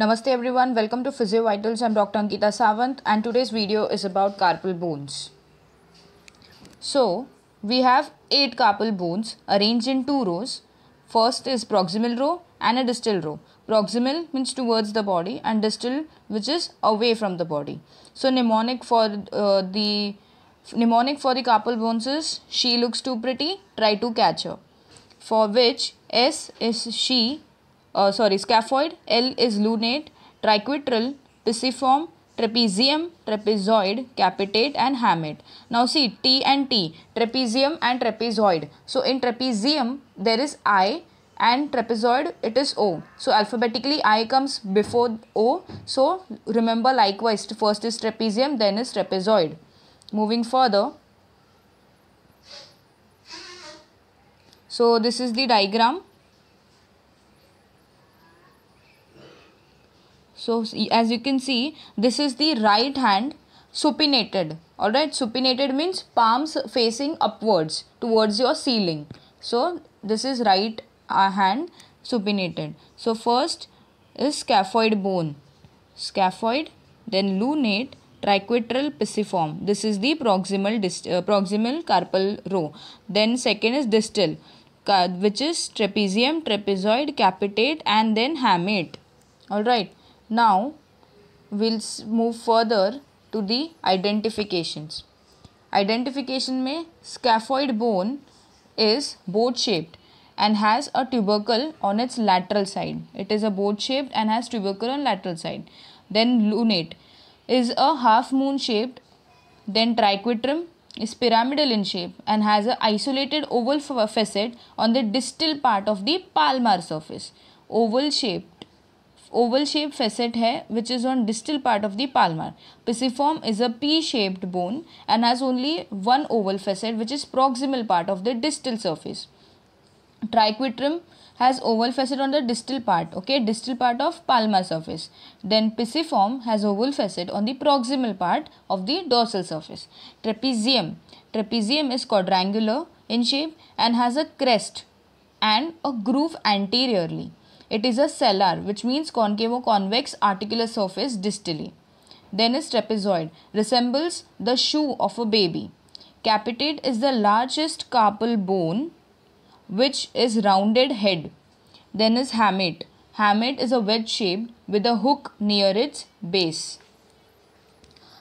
Namaste everyone, welcome to Physio Vitals. I'm Dr. Ankita Savant and today's video is about carpal bones. So, we have 8 carpal bones arranged in 2 rows. First is proximal row and a distal row. Proximal means towards the body and distal which is away from the body. So, mnemonic for uh, the mnemonic for the carpal bones is she looks too pretty, try to catch her. For which S is she uh, sorry, scaphoid. L is lunate, triquetral, pisiform, trapezium, trapezoid, capitate and hamate. Now see T and T, trapezium and trapezoid. So in trapezium there is I and trapezoid it is O. So alphabetically I comes before O. So remember likewise first is trapezium then is trapezoid. Moving further. So this is the diagram So as you can see, this is the right hand supinated. Alright, supinated means palms facing upwards towards your ceiling. So this is right uh, hand supinated. So first is scaphoid bone. Scaphoid, then lunate, triquetral pisiform. This is the proximal, uh, proximal carpal row. Then second is distal which is trapezium, trapezoid, capitate and then hamate. Alright. Now we'll move further to the identifications. Identification may scaphoid bone is boat shaped and has a tubercle on its lateral side. It is a boat shaped and has tubercle on lateral side. Then lunate is a half moon shaped. Then triquetrum is pyramidal in shape and has an isolated oval facet on the distal part of the palmar surface. Oval shape oval shaped facet hai which is on distal part of the palmar. Pisiform is a P shaped bone and has only one oval facet which is proximal part of the distal surface. Triquetrum has oval facet on the distal part, okay, distal part of palmar surface. Then pisiform has oval facet on the proximal part of the dorsal surface. Trapezium, trapezium is quadrangular in shape and has a crest and a groove anteriorly. It is a cellar, which means concave or convex articular surface distally. Then is trapezoid, resembles the shoe of a baby. Capitate is the largest carpal bone, which is rounded head. Then is hamate. Hamate is a wedge shape with a hook near its base.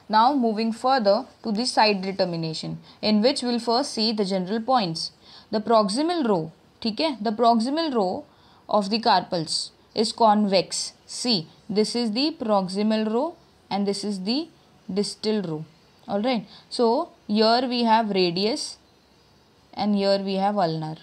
Now moving further to the side determination in which we'll first see the general points. The proximal row, ठीक The proximal row of the carpals is convex. See, this is the proximal row and this is the distal row. Alright. So, here we have radius and here we have ulnar.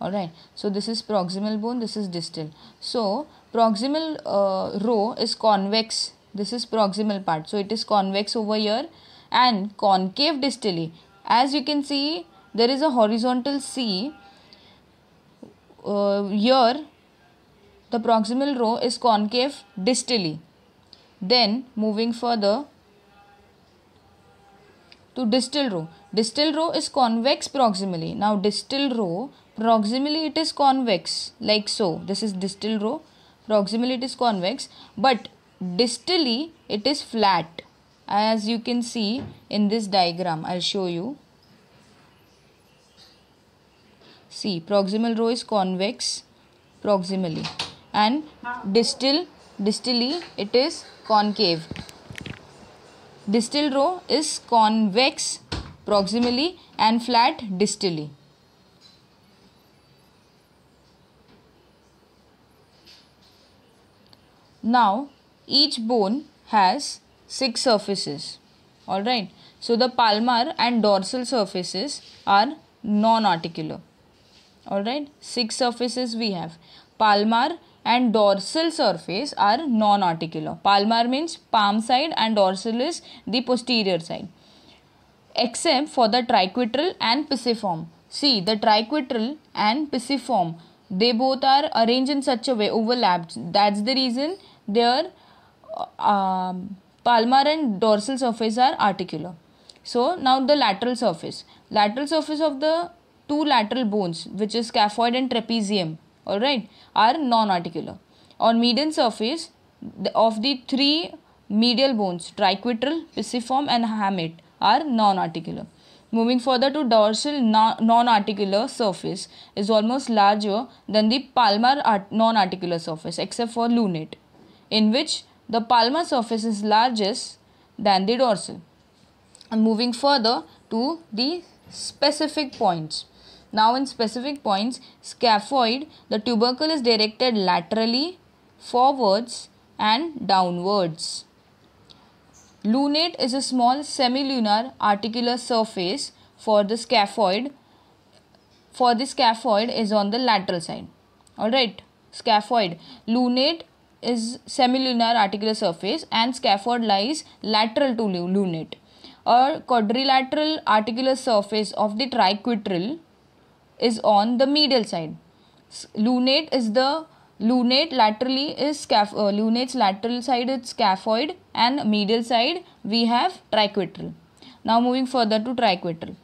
Alright. So, this is proximal bone, this is distal. So, proximal uh, row is convex. This is proximal part. So, it is convex over here and concave distally. As you can see, there is a horizontal C uh, here the proximal row is concave distally. Then moving further to distal row. Distal row is convex proximally. Now distal row, proximally it is convex like so. This is distal row, proximally it is convex but distally it is flat as you can see in this diagram. I'll show you. See proximal row is convex proximally and distal distally it is concave distal row is convex proximally and flat distally now each bone has six surfaces all right so the palmar and dorsal surfaces are non articular all right six surfaces we have palmar and dorsal surface are non-articular. Palmar means palm side and dorsal is the posterior side. Except for the triquetral and pisiform. See the triquetral and pisiform. They both are arranged in such a way overlapped. That's the reason their uh, um, palmar and dorsal surface are articular. So now the lateral surface. Lateral surface of the two lateral bones which is scaphoid and trapezium all right are non-articular on median surface of the three medial bones triquetral pisiform and hamate are non-articular moving further to dorsal non-articular surface is almost larger than the palmar non-articular surface except for lunate in which the palmar surface is largest than the dorsal and moving further to the specific points now in specific points, scaphoid, the tubercle is directed laterally, forwards and downwards. Lunate is a small semilunar articular surface for the scaphoid. For the scaphoid is on the lateral side. Alright, scaphoid. Lunate is semilunar articular surface and scaphoid lies lateral to lunate. A quadrilateral articular surface of the triquitril is on the medial side. Lunate is the lunate laterally is scaph uh, lunate's lateral side is scaphoid and medial side we have triquetral. Now moving further to triquetral.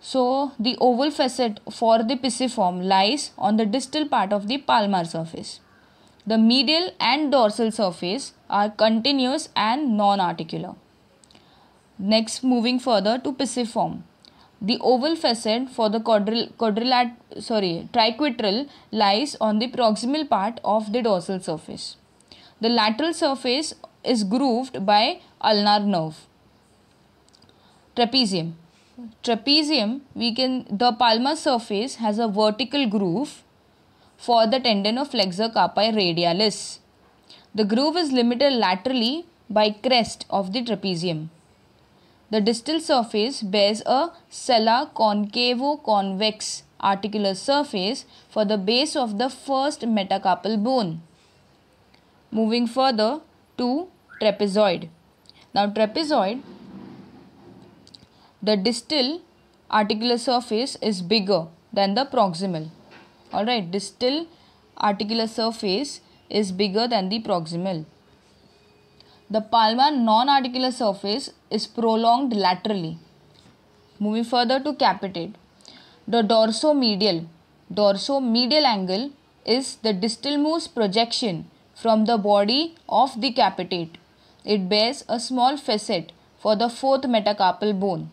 So the oval facet for the pisiform lies on the distal part of the palmar surface. The medial and dorsal surface are continuous and non-articular. Next moving further to pisiform. The oval facet for the quadril, quadrilat, sorry, triquetral lies on the proximal part of the dorsal surface. The lateral surface is grooved by ulnar nerve. Trapezium. Trapezium, we can the palmar surface has a vertical groove for the tendon of flexor carpi radialis. The groove is limited laterally by crest of the trapezium. The distal surface bears a sella concavo-convex articular surface for the base of the first metacarpal bone. Moving further to trapezoid. Now trapezoid, the distal articular surface is bigger than the proximal. Alright, distal articular surface is bigger than the proximal. The palmar non-articular surface is prolonged laterally. Moving further to capitate. The dorsomedial, dorsomedial angle is the distalmost projection from the body of the capitate. It bears a small facet for the fourth metacarpal bone.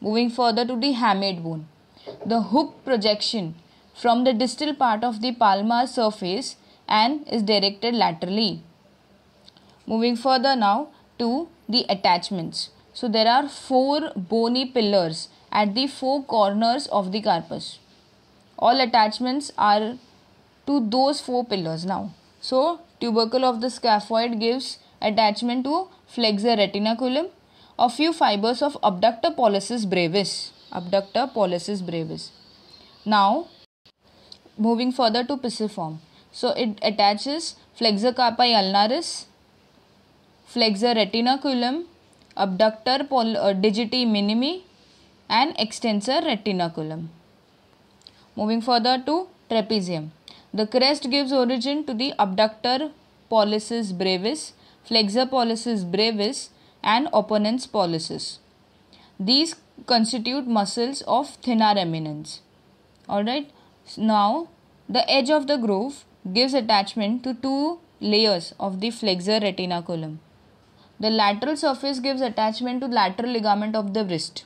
Moving further to the hamate bone. The hook projection from the distal part of the palmar surface and is directed laterally. Moving further now to the attachments. So there are four bony pillars at the four corners of the carpus. All attachments are to those four pillars now. So tubercle of the scaphoid gives attachment to flexor retinaculum. A few fibers of abductor pollicis brevis. Abductor pollicis brevis. Now moving further to pisiform. So it attaches flexor carpi ulnaris flexor retinaculum, abductor uh, digiti minimi and extensor retinaculum. Moving further to trapezium. The crest gives origin to the abductor pollicis brevis, flexor pollicis brevis and opponens pollicis. These constitute muscles of thenar eminence. Alright. Now, the edge of the groove gives attachment to two layers of the flexor retinaculum. The lateral surface gives attachment to lateral ligament of the wrist.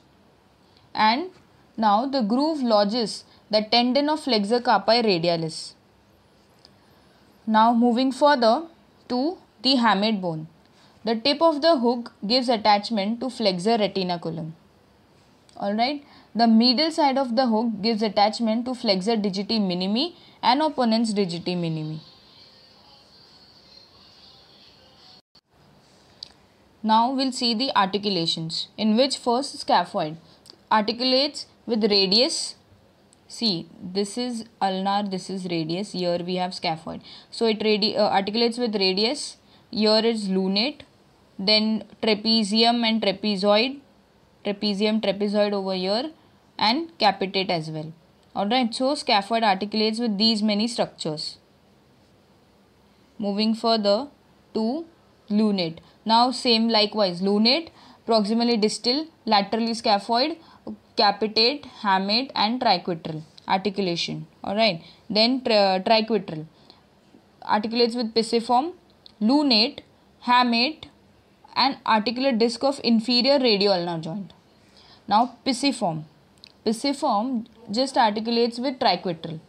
And now the groove lodges the tendon of flexor carpi radialis. Now moving further to the hamate bone. The tip of the hook gives attachment to flexor retinaculum. Alright, the medial side of the hook gives attachment to flexor digiti minimi and opponent's digiti minimi. Now we'll see the articulations in which first scaphoid articulates with radius see this is ulnar this is radius here we have scaphoid so it radi uh, articulates with radius here is lunate then trapezium and trapezoid trapezium trapezoid over here and capitate as well alright so scaphoid articulates with these many structures moving further to lunate now same likewise lunate, proximally distal, laterally scaphoid, capitate, hamate and triquetral articulation. Alright. Then tri triquetral articulates with pisiform, lunate, hamate and articular disc of inferior radioulnar joint. Now pisiform. Pisiform just articulates with triquetral.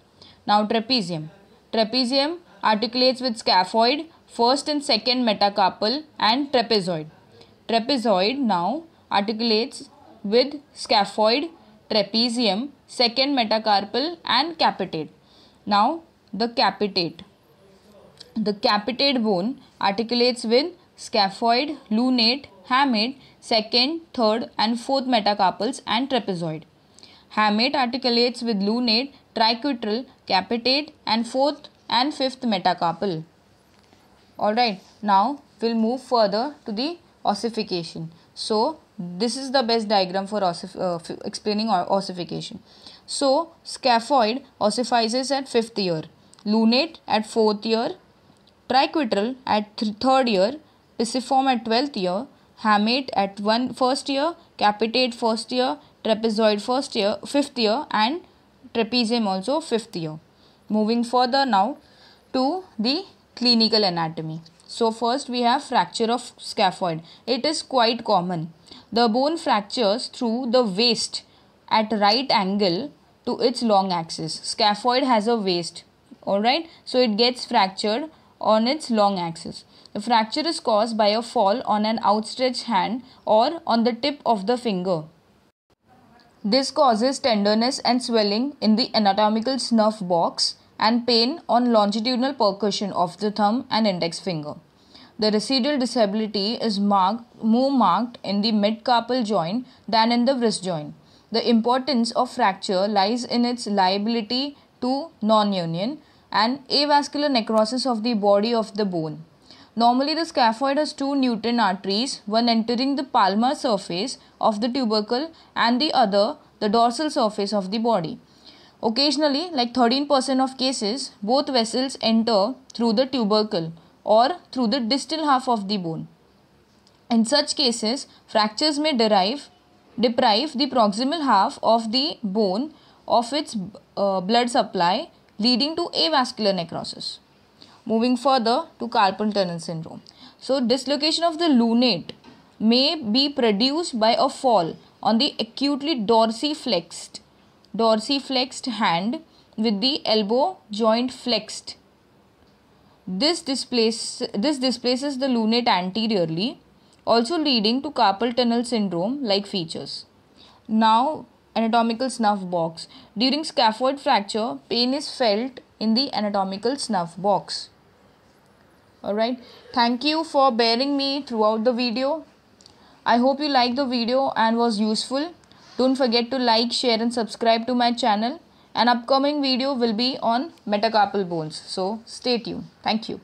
Now trapezium. Trapezium articulates with scaphoid, first and second metacarpal and trapezoid. Trapezoid now articulates with scaphoid, trapezium, second metacarpal and capitate. Now the capitate. The capitate bone articulates with scaphoid, lunate, hamate, second, third and fourth metacarpals and trapezoid. Hamate articulates with lunate, triquetral, capitate and fourth and fifth metacarpal. Alright, now we'll move further to the ossification. So, this is the best diagram for ossif uh, explaining ossification. So, scaphoid ossifies at 5th year, lunate at 4th year, triquetral at 3rd year, pisiform at 12th year, hamate at one first year, capitate first year, trapezoid first year, 5th year and trapezium also 5th year. Moving further now to the clinical anatomy. So first we have fracture of scaphoid. It is quite common. The bone fractures through the waist at right angle to its long axis. Scaphoid has a waist. Alright. So it gets fractured on its long axis. The fracture is caused by a fall on an outstretched hand or on the tip of the finger. This causes tenderness and swelling in the anatomical snuff box and pain on longitudinal percussion of the thumb and index finger. The residual disability is marked, more marked in the mid-carpal joint than in the wrist joint. The importance of fracture lies in its liability to non-union and avascular necrosis of the body of the bone. Normally, the scaphoid has two Newton arteries, one entering the palmar surface of the tubercle and the other the dorsal surface of the body. Occasionally, like 13% of cases, both vessels enter through the tubercle or through the distal half of the bone. In such cases, fractures may derive, deprive the proximal half of the bone of its uh, blood supply, leading to avascular necrosis. Moving further to carpal tunnel syndrome. So, dislocation of the lunate may be produced by a fall on the acutely dorsiflexed dorsiflexed hand with the elbow joint flexed. This, displace, this displaces the lunate anteriorly, also leading to carpal tunnel syndrome like features. Now, anatomical snuff box. During scaphoid fracture, pain is felt in the anatomical snuff box. Alright, thank you for bearing me throughout the video. I hope you liked the video and was useful. Don't forget to like, share and subscribe to my channel. An upcoming video will be on metacarpal bones. So stay tuned. Thank you.